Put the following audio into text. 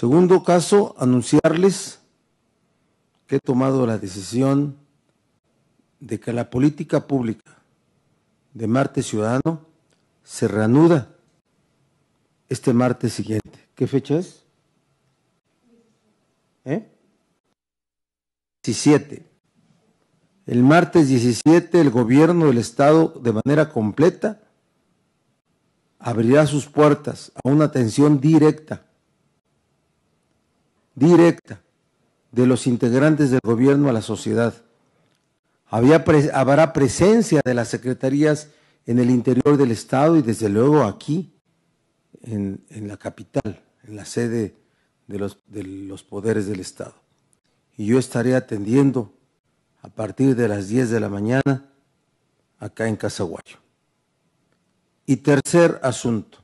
Segundo caso, anunciarles que he tomado la decisión de que la política pública de Marte Ciudadano se reanuda este martes siguiente. ¿Qué fecha es? ¿Eh? 17. El martes 17 el gobierno del estado de manera completa abrirá sus puertas a una atención directa directa de los integrantes del gobierno a la sociedad. Había habrá presencia de las secretarías en el interior del Estado y desde luego aquí, en, en la capital, en la sede de los, de los poderes del Estado. Y yo estaré atendiendo a partir de las 10 de la mañana acá en Casaguayo. Y tercer asunto,